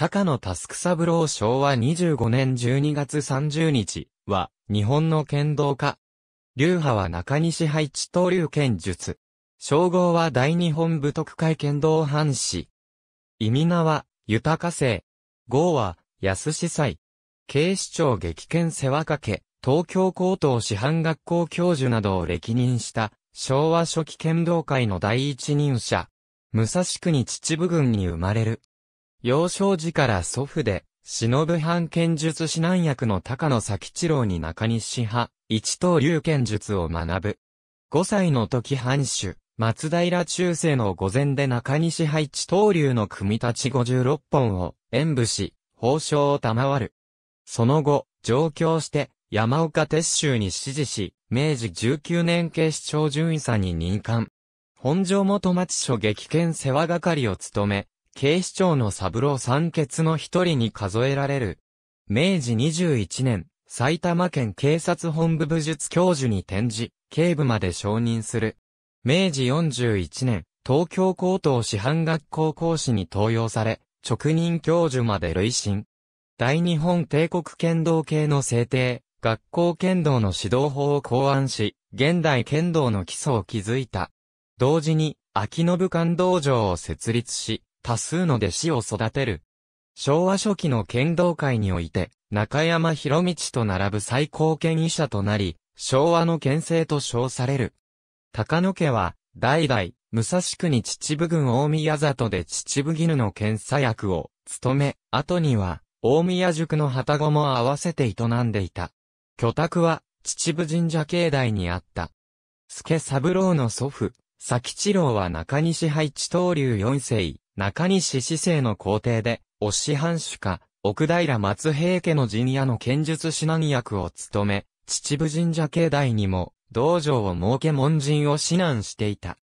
高野佑三郎昭和25年12月30日は、日本の剣道家。流派は中西配置刀流剣術。称号は大日本武徳会剣道藩士。意味名は、豊か生。号は、安司祭。警視庁激剣世話かけ、東京高等師範学校教授などを歴任した、昭和初期剣道会の第一人者。武蔵国秩父郡に生まれる。幼少時から祖父で、忍藩剣術指南役の高野佐吉郎に中西派、一刀流剣術を学ぶ。5歳の時藩主、松平中世の御前で中西派一刀流の組立ち56本を演武し、褒奨を賜る。その後、上京して、山岡鉄州に指示し、明治19年警視庁巡査に任官。本城元町署激剣世話係を務め、警視庁の三郎三欠の一人に数えられる。明治21年、埼玉県警察本部武術教授に転じ、警部まで承認する。明治41年、東京高等師範学校講師に登用され、直任教授まで累進。大日本帝国剣道系の制定、学校剣道の指導法を考案し、現代剣道の基礎を築いた。同時に、秋信官道場を設立し、多数の弟子を育てる。昭和初期の剣道会において、中山博道と並ぶ最高権威者となり、昭和の剣聖と称される。高野家は、代々、武蔵国秩父郡大宮里で秩父絹の検査役を務め、後には、大宮塾の旗子も合わせて営んでいた。居宅は、秩父神社境内にあった。助三郎の祖父、佐吉郎は中西配置東流四世、中西市政の皇帝で、お師藩主家、奥平松平家の陣屋の剣術指南役を務め、秩父神社境内にも、道場を設け門人を指南していた。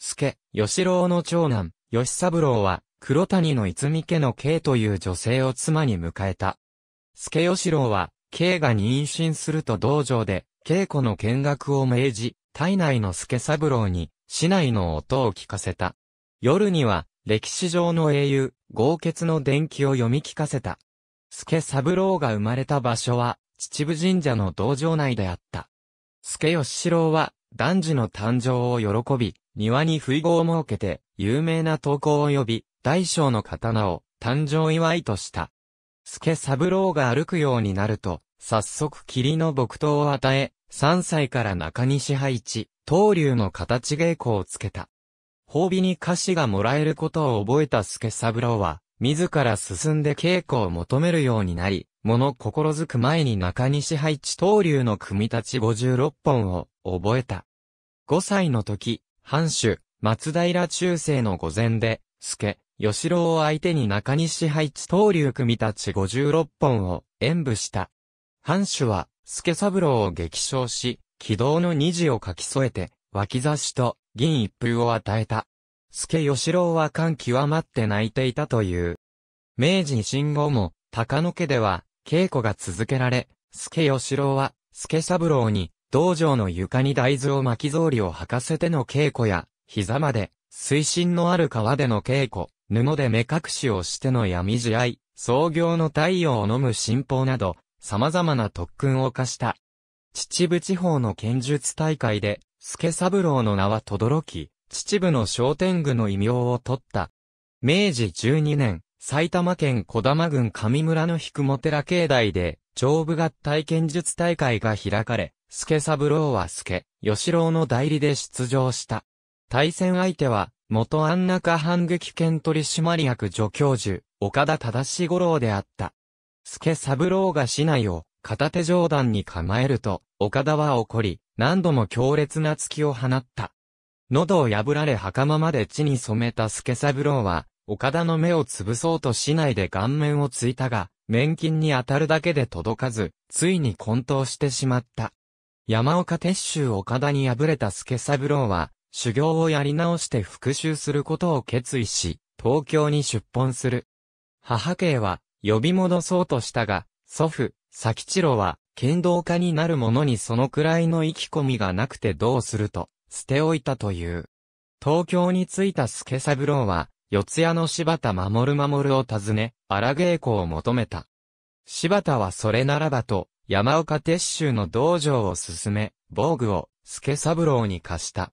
助、吉郎の長男、吉三郎は、黒谷の泉家の慶という女性を妻に迎えた。助吉郎は、慶が妊娠すると道場で、稽古の見学を命じ、体内の助三郎に、市内の音を聞かせた。夜には、歴史上の英雄、豪傑の伝記を読み聞かせた。助三郎が生まれた場所は、秩父神社の道場内であった。助吉四郎は、男児の誕生を喜び、庭に不意号を設けて、有名な投稿を呼び、大小の刀を、誕生祝いとした。助三郎が歩くようになると、早速霧の木刀を与え、3歳から中西配置、東流の形稽古をつけた。褒美に菓子がもらえることを覚えた助三郎は、自ら進んで稽古を求めるようになり、物心づく前に中西配置刀流の組み立ち56本を覚えた。5歳の時、藩主、松平中世の御前で、助、吉郎を相手に中西配置刀流組立ち56本を演舞した。藩主は、助三郎を激賞し、軌道の二字を書き添えて、脇差しと銀一封を与えた。助義郎は感極まって泣いていたという。明治維新後も、高野家では、稽古が続けられ、助義郎は、助三郎に、道場の床に大豆を巻き草履を履かせての稽古や、膝まで、水深のある川での稽古、布で目隠しをしての闇試合、創業の太陽を飲む新法など、様々な特訓を課した。秩父地方の剣術大会で、助三郎の名は轟き、秩父の商店具の異名を取った。明治12年、埼玉県小玉郡上村の引も寺境内で、上部合体剣術大会が開かれ、助三郎は助、吉郎の代理で出場した。対戦相手は、元安中反撃剣取締役助教授、岡田正五郎であった。助三郎が市内を片手上段に構えると、岡田は怒り、何度も強烈な突きを放った。喉を破られ袴まで血に染めた助三郎は、岡田の目を潰そうとしないで顔面をついたが、面筋に当たるだけで届かず、ついに混沌してしまった。山岡鉄舟岡田に敗れた助三郎は、修行をやり直して復讐することを決意し、東京に出奔する。母兄は、呼び戻そうとしたが、祖父、佐吉郎は、剣道家になる者にそのくらいの意気込みがなくてどうすると、捨ておいたという。東京に着いた助三郎は、四谷の柴田守守を訪ね、荒稽古を求めた。柴田はそれならばと、山岡鉄舟の道場を進め、防具を、助三郎に貸した。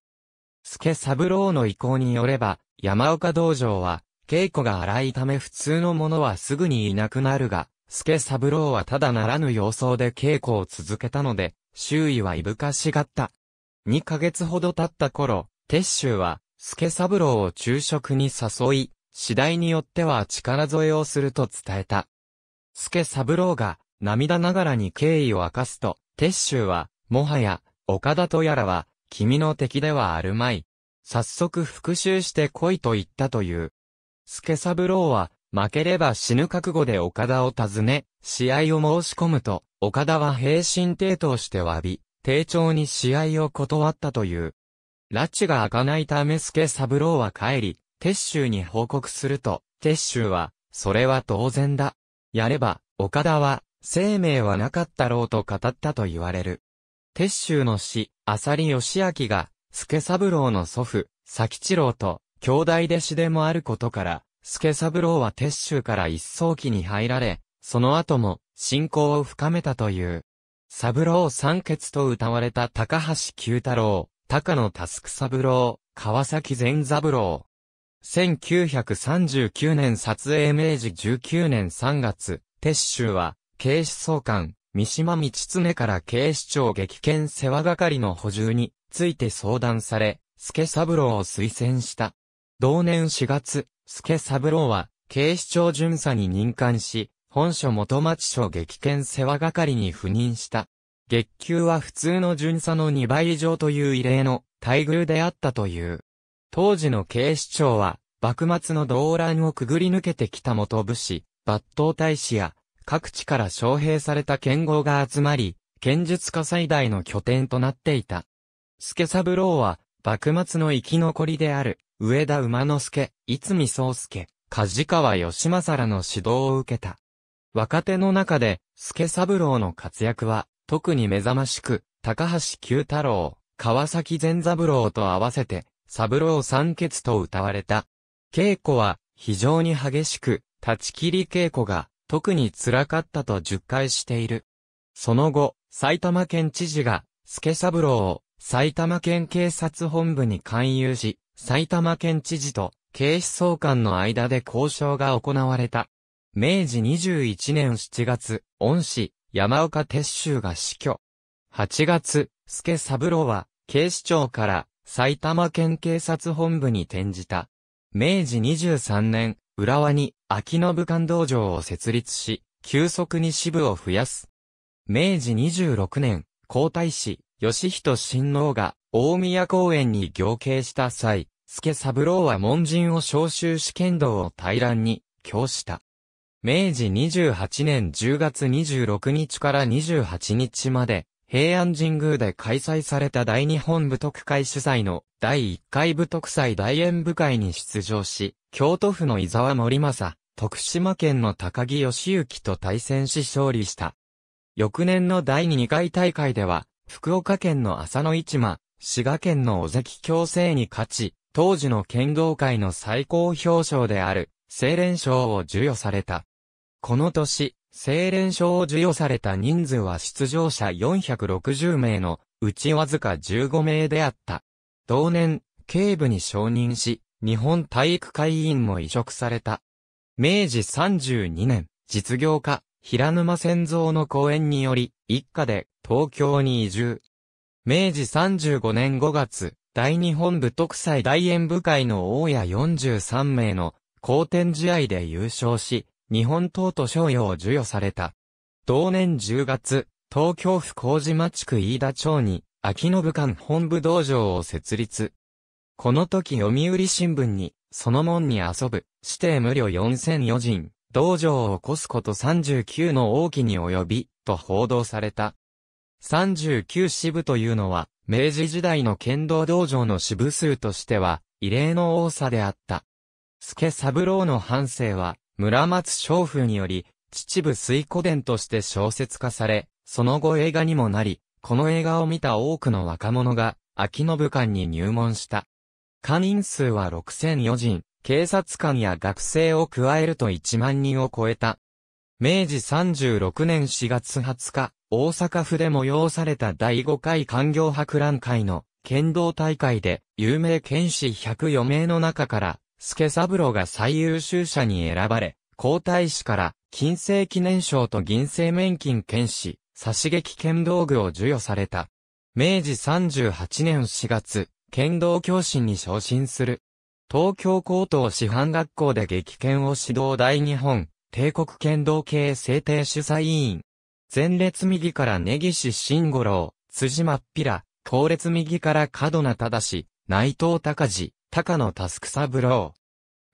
助三郎の意向によれば、山岡道場は、稽古が荒いため普通の者はすぐにいなくなるが、助三郎はただならぬ様相で稽古を続けたので、周囲はいぶかしがった。二ヶ月ほど経った頃、鉄州は、助三郎を昼食に誘い、次第によっては力添えをすると伝えた。助三郎が、涙ながらに敬意を明かすと、鉄州は、もはや、岡田とやらは、君の敵ではあるまい。早速復讐して来いと言ったという。助三郎は、負ければ死ぬ覚悟で岡田を訪ね、試合を申し込むと、岡田は平身抵当して詫び、丁重に試合を断ったという。拉致が開かないため助三郎は帰り、鉄州に報告すると、鉄州は、それは当然だ。やれば、岡田は、生命はなかったろうと語ったと言われる。鉄州の死、浅利義明が、助三郎の祖父、佐吉郎と、兄弟弟子でもあることから、助三郎は鉄州から一層期に入られ、その後も、信仰を深めたという。三郎三傑と歌われた高橋九太郎、高野佑三郎、川崎善三郎。1939年撮影明治19年3月、鉄州は、警視総監、三島道常から警視庁激検世話係の補充について相談され、助三郎を推薦した。同年4月、助三郎は、警視庁巡査に任官し、本所元町署激検世話係に赴任した。月給は普通の巡査の2倍以上という異例の待遇であったという。当時の警視庁は、幕末の動乱をくぐり抜けてきた元武士、抜刀大使や、各地から招聘された剣豪が集まり、剣術家最大の拠点となっていた。助三郎は、幕末の生き残りである、上田馬之助、逸見宗介、梶川義政らの指導を受けた。若手の中で、助三郎の活躍は、特に目覚ましく、高橋九太郎、川崎善三郎と合わせて、三郎三傑と歌われた。稽古は、非常に激しく、立ち切り稽古が、特に辛かったと述回している。その後、埼玉県知事が、助三郎を、埼玉県警察本部に勧誘し、埼玉県知事と警視総監の間で交渉が行われた。明治21年7月、恩師、山岡鉄州が死去。8月、助三郎は、警視庁から埼玉県警察本部に転じた。明治23年、浦和に秋信官道場を設立し、急速に支部を増やす。明治26年、皇太子、義人親王が大宮公園に行刑した際、助三郎は門人を召集し剣道を大乱に、供した。明治28年10月26日から28日まで、平安神宮で開催された大日本武徳会主催の第1回武徳祭大演武会に出場し、京都府の伊沢森政、徳島県の高木義行と対戦し勝利した。翌年の第2回大会では、福岡県の浅野市間、滋賀県の尾関強制に勝ち、当時の剣道界の最高表彰である、青廉賞を授与された。この年、青廉賞を授与された人数は出場者460名のうちわずか15名であった。同年、警部に承認し、日本体育会委員も移植された。明治32年、実業家、平沼先造の講演により、一家で東京に移住。明治35年5月、大日本部特裁大演武会の大家43名の好天試合で優勝し、日本党と賞与を授与された。同年10月、東京府麹町区飯田町に、秋信館本部道場を設立。この時読売新聞に、その門に遊ぶ、指定無料4004人、道場を起こすこと39の大きに及び、と報道された。39支部というのは、明治時代の剣道道場の支部数としては、異例の多さであった。助三郎の半生は、村松昌夫により、秩父水古伝として小説化され、その後映画にもなり、この映画を見た多くの若者が、秋信館に入門した。会員数は6004人、警察官や学生を加えると1万人を超えた。明治36年4月20日、大阪府で催された第5回官業博覧会の剣道大会で有名剣士104名の中から助三郎が最優秀者に選ばれ、皇太子から金星記念賞と銀星免金剣士、差し撃剣道具を授与された。明治38年4月、剣道教師に昇進する。東京高等師範学校で激剣を指導大日本、帝国剣道系制定主催委員、前列右から根岸慎五郎、辻真っ平、後列右から角名正、内藤隆治、高野佑三郎。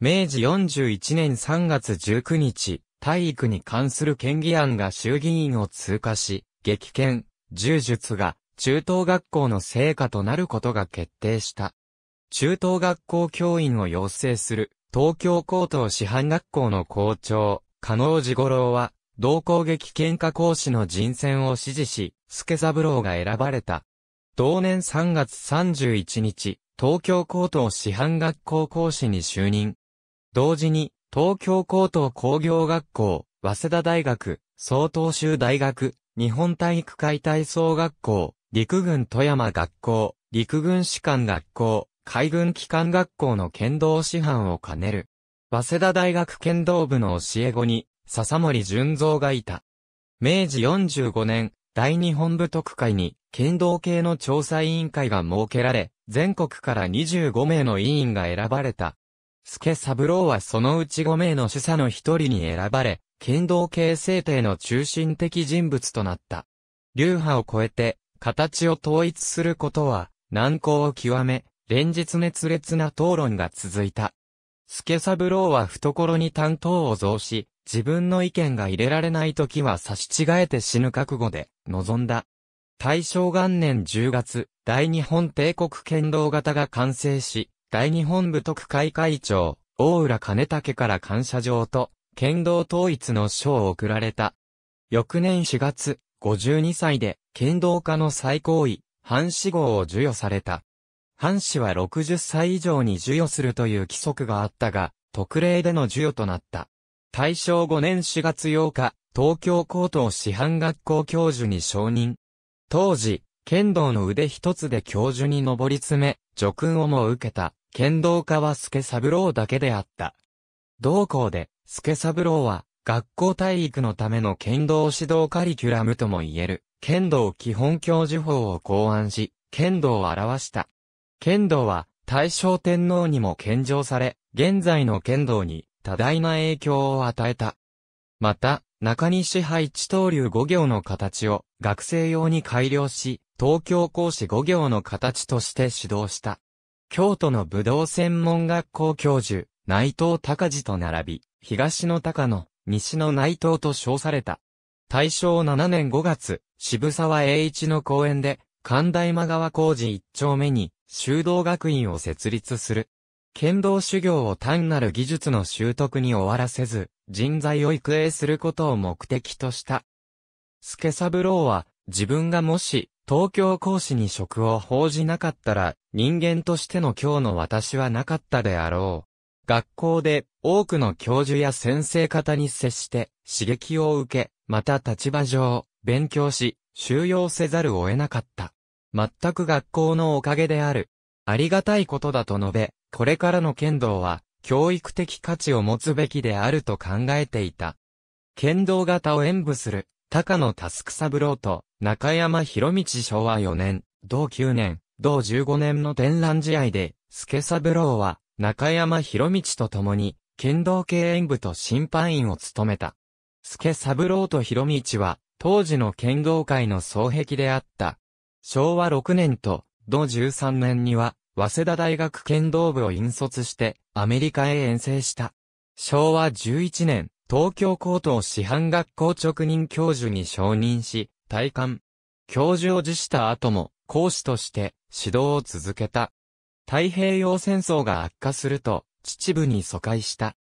明治41年3月19日、体育に関する県議案が衆議院を通過し、激剣、柔術が中等学校の成果となることが決定した。中等学校教員を養成する東京高等師範学校の校長、加納寺五郎は同攻撃喧嘩講師の人選を支持し、助三郎が選ばれた。同年3月31日、東京高等師範学校講師に就任。同時に、東京高等工業学校、早稲田大学、総東州大学、日本体育会体操学校、陸軍富山学校、陸軍士官学校、海軍機関学校の剣道師範を兼ねる。早稲田大学剣道部の教え子に、笹森純三がいた。明治45年、大日本部特会に、剣道系の調査委員会が設けられ、全国から25名の委員が選ばれた。助三郎はそのうち5名の主査の一人に選ばれ、剣道系制定の中心的人物となった。流派を超えて、形を統一することは、難航を極め、連日熱烈な討論が続いた。助三郎は懐に担当を増し、自分の意見が入れられない時は差し違えて死ぬ覚悟で、臨んだ。大正元年10月、大日本帝国剣道型が完成し、大日本部特会会長、大浦兼武から感謝状と、剣道統一の賞を贈られた。翌年4月、52歳で、剣道家の最高位、半死号を授与された。藩士は60歳以上に授与するという規則があったが、特例での授与となった。大正5年4月8日、東京高等師範学校教授に承認。当時、剣道の腕一つで教授に上り詰め、助訓をも受けた、剣道家は助三郎だけであった。同校で、助三郎は、学校体育のための剣道指導カリキュラムとも言える、剣道基本教授法を考案し、剣道を表した。剣道は大正天皇にも献上され、現在の剣道に多大な影響を与えた。また、中西配置刀流五行の形を学生用に改良し、東京講師五行の形として指導した。京都の武道専門学校教授、内藤隆治と並び、東の高野、西の内藤と称された。大正7年5月、渋沢栄一の講演で、神田間川工事一丁目に修道学院を設立する。剣道修行を単なる技術の習得に終わらせず、人材を育英することを目的とした。助三郎は、自分がもし、東京講師に職を報じなかったら、人間としての今日の私はなかったであろう。学校で多くの教授や先生方に接して刺激を受け、また立場上、勉強し、収容せざるを得なかった。全く学校のおかげである。ありがたいことだと述べ、これからの剣道は、教育的価値を持つべきであると考えていた。剣道型を演舞する、高野佑三郎と、中山博道昭和4年、同9年、同15年の展覧試合で、助三郎は、中山博道と共に、剣道系演舞と審判員を務めた。助三郎と博道は、当時の剣道界の双璧であった。昭和6年と、同13年には、早稲田大学剣道部を引率して、アメリカへ遠征した。昭和11年、東京高等師範学校直任教授に承認し、退官。教授を辞した後も、講師として指導を続けた。太平洋戦争が悪化すると、秩父に疎開した。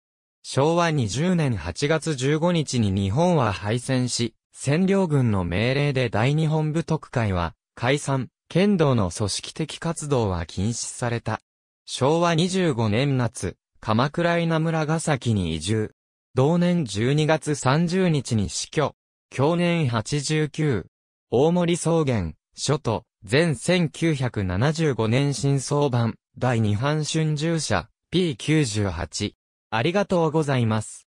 昭和20年8月15日に日本は敗戦し、占領軍の命令で大日本部特会は解散、剣道の組織的活動は禁止された。昭和25年夏、鎌倉稲村ヶ崎に移住。同年12月30日に死去。去年89。大森草原、諸都、全1975年新装版、第二版春秋社、P98。ありがとうございます。